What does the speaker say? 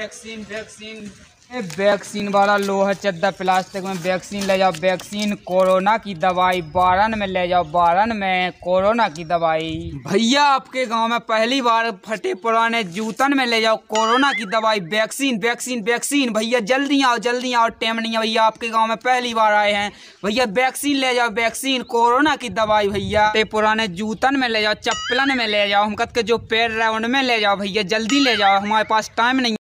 vaccine vaccine ए vaccine वाला लोहा चद्दा plastic में वैक्सीन ले जाओ वैक्सीन कोरोना की दवाई बारन में ले जाओ बारन में कोरोना की दवाई भैया आपके गांव में पहली बार फटे पुराने जूतन में ले जाओ कोरोना की दवाई वैक्सीन वैक्सीन वैक्सीन भैया जल्दी आओ जल्दी आओ टेम नहीं भैया आपके गाँव में पहली बार आए हैं भैया वैक्सीन ले जाओ वैक्सीन कोरोना की दवाई भैया पुराने जूतन में ले जाओ चप्पलन में ले जाओ हम कत के जो पैर रहे उनमें ले जाओ भैया जल्दी ले जाओ हमारे पास टाइम नहीं